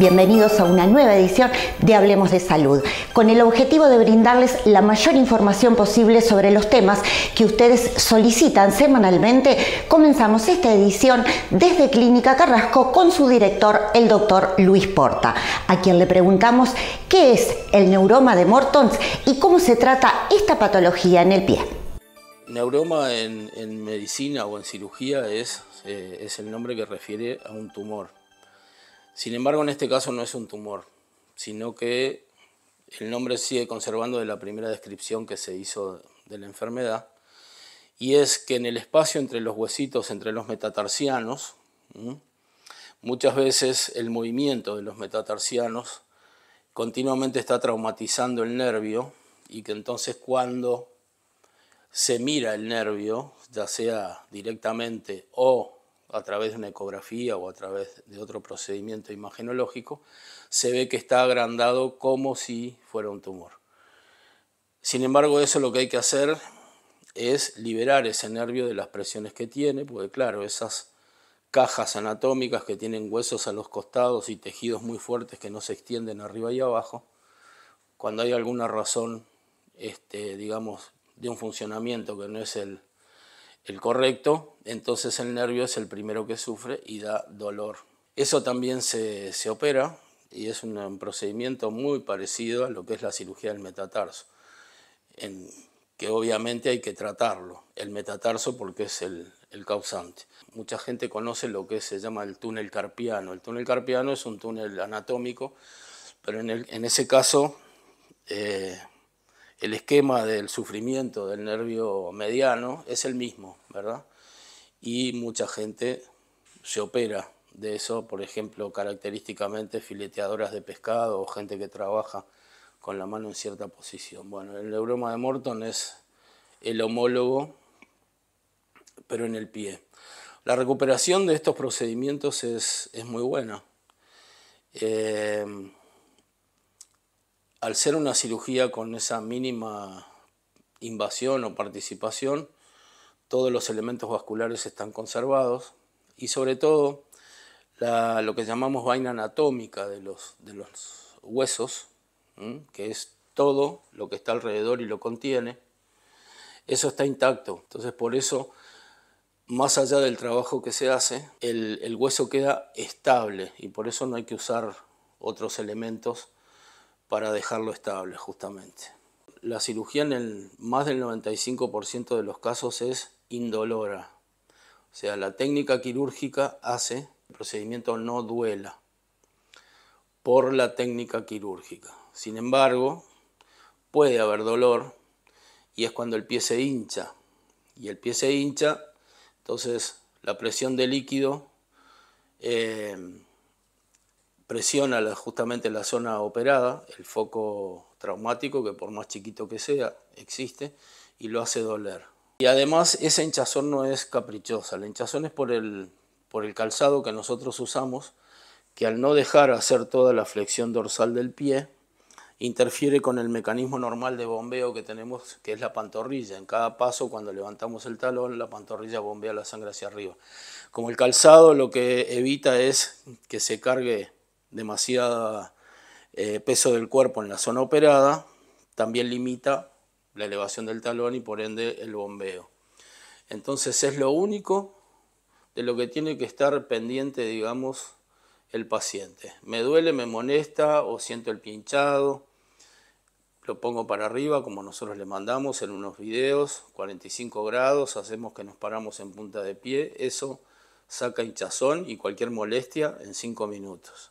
Bienvenidos a una nueva edición de Hablemos de Salud, con el objetivo de brindarles la mayor información posible sobre los temas que ustedes solicitan semanalmente. Comenzamos esta edición desde Clínica Carrasco con su director, el doctor Luis Porta, a quien le preguntamos qué es el neuroma de Mortons y cómo se trata esta patología en el pie. Neuroma en, medicina o en cirugía es, eh, es el nombre que refiere a un tumor sin embargo, en este caso no es un tumor, sino que el nombre sigue conservando de la primera descripción que se hizo de la enfermedad, y es que en el espacio entre los huesitos, entre los metatarsianos, muchas veces el movimiento de los metatarsianos continuamente está traumatizando el nervio y que entonces cuando se mira el nervio, ya sea directamente o a través de una ecografía o a través de otro procedimiento imagenológico, se ve que está agrandado como si fuera un tumor. Sin embargo, eso lo que hay que hacer es liberar ese nervio de las presiones que tiene, porque claro, esas cajas anatómicas que tienen huesos a los costados y tejidos muy fuertes que no se extienden arriba y abajo, cuando hay alguna razón, este, digamos, de un funcionamiento que no es el, el correcto, entonces el nervio es el primero que sufre y da dolor. Eso también se, opera y es un, procedimiento muy parecido a lo que es la cirugía del metatarso, en, que obviamente hay que tratarlo, el metatarso porque es el, causante. Mucha gente conoce lo que se llama el túnel carpiano. El túnel carpiano es un túnel anatómico, pero en, ese caso eh, el esquema del sufrimiento del nervio mediano es el mismo, ¿verdad? Y mucha gente se opera de eso, por ejemplo, característicamente fileteadoras de pescado o gente que trabaja con la mano en cierta posición. Bueno, el neuroma de Morton es el homólogo, pero en el pie. La recuperación de estos procedimientos es, muy buena. Eh, al ser una cirugía con esa mínima invasión o participación, todos los elementos vasculares están conservados y sobre todo lo que llamamos vaina anatómica de los, huesos, que es todo lo que está alrededor y lo contiene, eso está intacto. Entonces por eso, más allá del trabajo que se hace, el, el hueso queda estable y por eso no hay que usar otros elementos para dejarlo estable justamente. La cirugía en el, más del 95% de los casos es indolora. O sea, la técnica quirúrgica hace el procedimiento no duela por la técnica quirúrgica. Sin embargo, puede haber dolor y es cuando el pie se hincha. Y el pie se hincha, entonces la presión de líquido eh, presiona justamente la zona operada, el foco traumático, que por más chiquito que sea, existe, y lo hace doler. Y además esa hinchazón no es caprichosa, la hinchazón es por el, por el calzado que nosotros usamos, que al no dejar hacer toda la flexión dorsal del pie, interfiere con el mecanismo normal de bombeo que tenemos, que es la pantorrilla. En cada paso, cuando levantamos el talón, la pantorrilla bombea la sangre hacia arriba. Como el calzado lo que evita es que se cargue demasiado eh, peso del cuerpo en la zona operada también limita la elevación del talón y por ende el bombeo. Entonces es lo único de lo que tiene que estar pendiente, digamos, el paciente. Me duele, me molesta o siento el pinchado. Lo pongo para arriba como nosotros le mandamos en unos videos, 45 grados, hacemos que nos paramos en punta de pie, eso saca hinchazón y cualquier molestia en 5 minutos.